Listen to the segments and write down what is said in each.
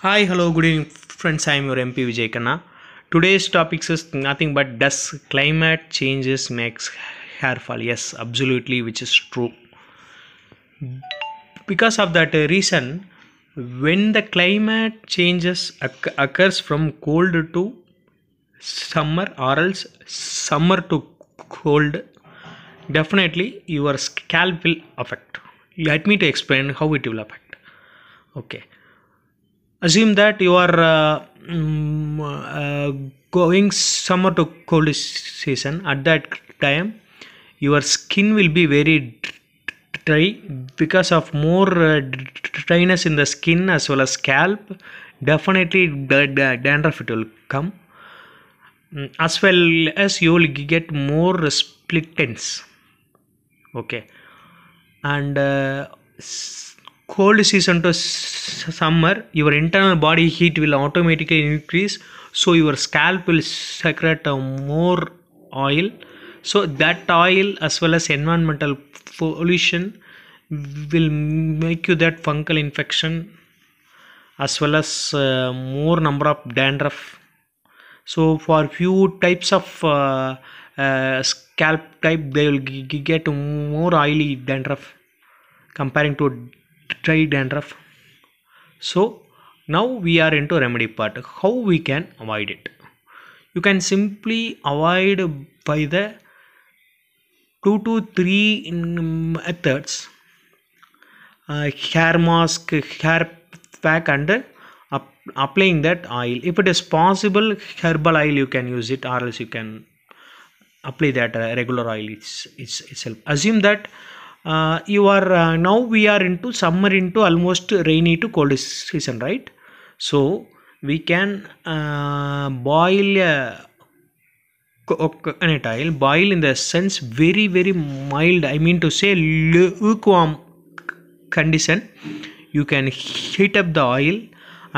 Hi, hello, good evening, friends. I am your MP Vijay Today's topic is nothing but does climate changes makes hair fall? Yes, absolutely, which is true. Because of that reason, when the climate changes occurs from cold to summer or else summer to cold, definitely your scalp will affect. Let me to explain how it will affect. Okay assume that you are uh, um, uh, going summer to cold season at that time your skin will be very dry because of more uh, dryness in the skin as well as scalp definitely dandruff it will come mm, as well as you will get more split ends okay and uh, cold season to summer, your internal body heat will automatically increase. So your scalp will secrete more oil. So that oil as well as environmental pollution will make you that fungal infection as well as uh, more number of dandruff. So for few types of uh, uh, scalp type, they will get more oily dandruff comparing to dry dandruff so now we are into remedy part how we can avoid it you can simply avoid by the two to three mm, methods uh, hair mask hair pack and uh, applying that oil if it is possible herbal oil you can use it or else you can apply that uh, regular oil it's, it's itself assume that uh, you are uh, now we are into summer into almost rainy to cold season right so we can uh, boil uh, uh boil in the sense very very mild i mean to say lukewarm condition you can heat up the oil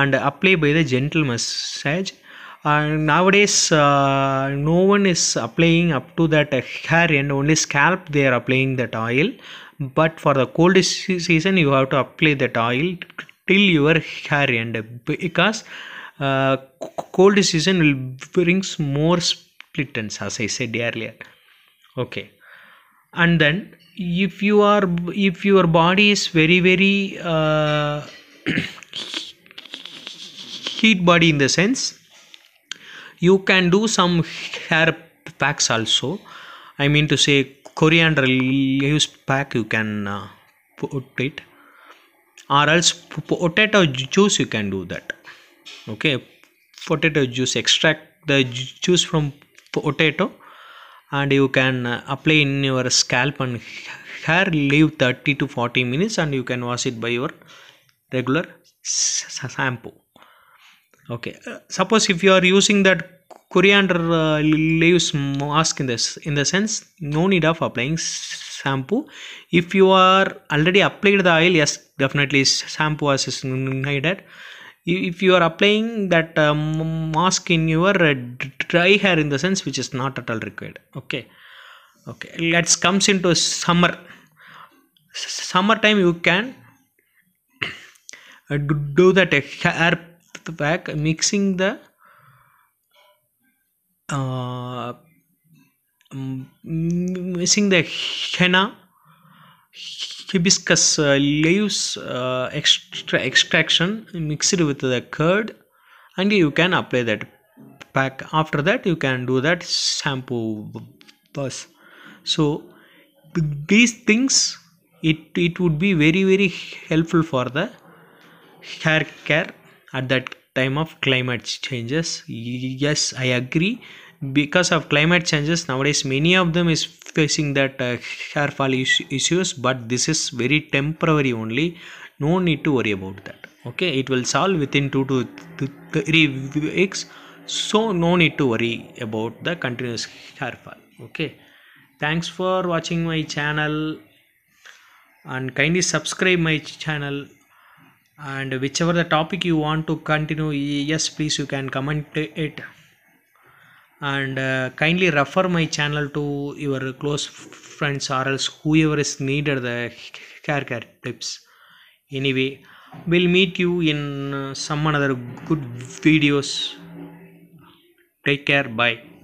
and apply by the gentle massage and nowadays uh, no one is applying up to that hair end only scalp they are applying that oil but for the cold season you have to apply that oil till your hair end because uh, cold season will brings more split ends as i said earlier okay and then if you are if your body is very very uh, heat body in the sense you can do some hair packs also i mean to say coriander leaves pack you can uh, put it or else potato juice you can do that okay potato juice extract the juice from potato and you can uh, apply in your scalp and hair leave 30 to 40 minutes and you can wash it by your regular shampoo okay uh, suppose if you are using that coriander uh, leaves mask in this in the sense no need of applying shampoo if you are already applied the oil yes definitely shampoo is needed if you are applying that uh, mask in your uh, dry hair in the sense which is not at all required okay okay let's comes into summer summertime you can uh, do that hair the back mixing the uh, um, mixing the henna hibiscus uh, leaves uh, extra extraction mixed with the curd and you can apply that pack after that you can do that shampoo bus so these things it it would be very very helpful for the hair care at that time of climate changes yes i agree because of climate changes nowadays many of them is facing that uh, hair fall issues but this is very temporary only no need to worry about that okay it will solve within 2 to 3 weeks so no need to worry about the continuous hair fall okay thanks for watching my channel and kindly subscribe my channel and whichever the topic you want to continue yes please you can comment it and uh, kindly refer my channel to your close friends or else whoever is needed the care care tips anyway we'll meet you in uh, some another good videos take care bye